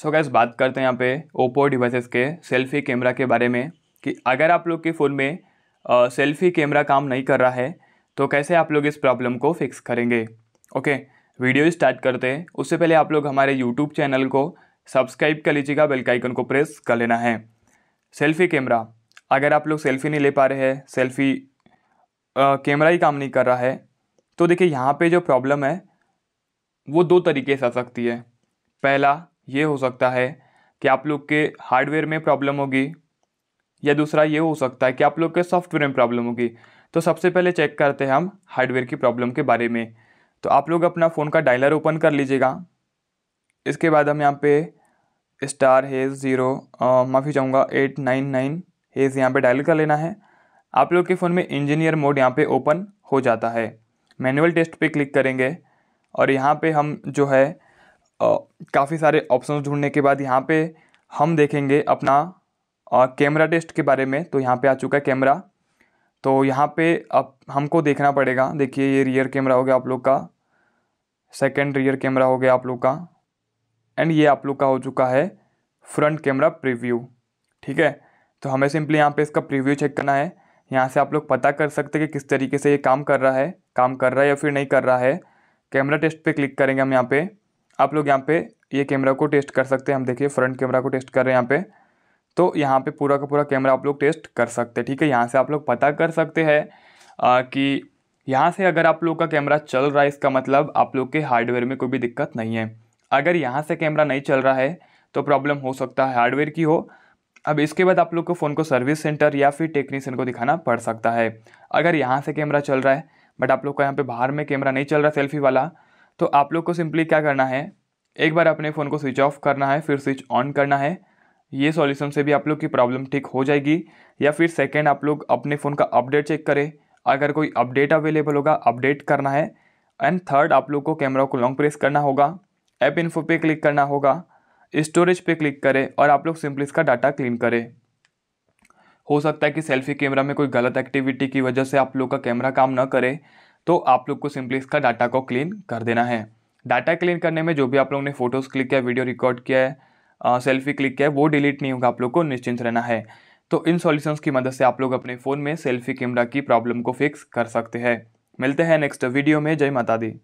सो so gas बात करते हैं यहाँ पे ओप्पो डिवाइसेस के सेल्फी कैमरा के बारे में कि अगर आप लोग के फ़ोन में सेल्फी कैमरा काम नहीं कर रहा है तो कैसे आप लोग इस प्रॉब्लम को फिक्स करेंगे ओके वीडियो स्टार्ट करते हैं उससे पहले आप लोग हमारे यूट्यूब चैनल को सब्सक्राइब कर लीजिएगा बेल का आइकन को प्रेस कर लेना है सेल्फी कैमरा अगर आप लोग सेल्फी नहीं ले पा रहे हैं सेल्फी कैमरा ही काम नहीं कर रहा है तो देखिए यहाँ पे जो प्रॉब्लम है वो दो तरीके से आ सकती है पहला ये हो सकता है कि आप लोग के हार्डवेयर में प्रॉब्लम होगी या दूसरा ये हो सकता है कि आप लोग के सॉफ्टवेयर में प्रॉब्लम होगी तो सबसे पहले चेक करते हैं हम हार्डवेयर की प्रॉब्लम के बारे में तो आप लोग अपना फ़ोन का डायलर ओपन कर लीजिएगा इसके बाद हम यहाँ पे स्टार हेज़ ज़ीरो माफ़ी चाहूँगा एट नाइन नाइन हेज़ यहाँ पे डायल कर लेना है आप लोग के फ़ोन में इंजीनियर मोड यहाँ पे ओपन हो जाता है मैनुअल टेस्ट पे क्लिक करेंगे और यहाँ पे हम जो है काफ़ी सारे ऑप्शन ढूंढने के बाद यहाँ पे हम देखेंगे अपना कैमरा टेस्ट के बारे में तो यहाँ पे आ चुका है कैमरा तो यहाँ पे अब हमको देखना पड़ेगा देखिए ये रियर कैमरा हो गया आप लोग का सेकेंड रियर कैमरा हो गया आप लोग का एंड ये आप लोग का हो चुका है फ्रंट कैमरा प्रिव्यू ठीक है तो हमें सिंपली यहाँ पे इसका प्रिव्यू चेक करना है यहाँ से आप लोग पता कर सकते हैं कि किस तरीके से ये काम कर रहा है काम कर रहा है या फिर नहीं कर रहा है कैमरा टेस्ट पे क्लिक करेंगे हम यहाँ पे आप लोग यहाँ पे ये कैमरा को टेस्ट कर सकते हैं हम देखिए फ्रंट कैमरा को टेस्ट कर रहे हैं यहाँ पे तो यहाँ पे पूरा का पूरा कैमरा आप लोग टेस्ट कर सकते हैं ठीक है यहाँ से आप लोग पता कर सकते हैं कि यहाँ से अगर आप लोग का कैमरा चल रहा है इसका मतलब आप लोग के हार्डवेयर में कोई भी दिक्कत नहीं है अगर यहाँ से कैमरा नहीं चल रहा है तो प्रॉब्लम हो सकता है हार्डवेयर की हो अब इसके बाद आप लोग को फ़ोन को सर्विस सेंटर या फिर टेक्नीशियन को दिखाना पड़ सकता है अगर यहाँ से कैमरा चल रहा है बट आप लोग का यहाँ पे बाहर में कैमरा नहीं चल रहा सेल्फी वाला तो आप लोग को सिंपली क्या करना है एक बार अपने फ़ोन को स्विच ऑफ करना है फिर स्विच ऑन करना है ये सॉल्यूशन से भी आप लोग की प्रॉब्लम ठीक हो जाएगी या फिर सेकेंड आप लोग अपने फ़ोन का अपडेट चेक करें अगर कोई अपडेट अवेलेबल होगा अपडेट करना है एंड थर्ड आप लोग को कैमरा को लॉन्ग प्रेस करना होगा ऐप इन्फो पे क्लिक करना होगा स्टोरेज पे क्लिक करें और आप लोग सिंपली इसका डाटा क्लीन करें हो सकता है कि सेल्फी कैमरा में कोई गलत एक्टिविटी की वजह से आप लोग का कैमरा काम ना करे तो आप लोग को सिंपली इसका डाटा को क्लीन कर देना है डाटा क्लीन करने में जो भी आप लोगों ने फोटोज़ क्लिक किया वीडियो रिकॉर्ड किया है सेल्फी क्लिक किया है वो डिलीट नहीं होगा आप लोग को निश्चिंत रहना है तो इन सॉल्यूशंस की मदद से आप लोग अपने फ़ोन में सेल्फी कैमरा की प्रॉब्लम को फिक्स कर सकते हैं मिलते हैं नेक्स्ट वीडियो में जय माता दी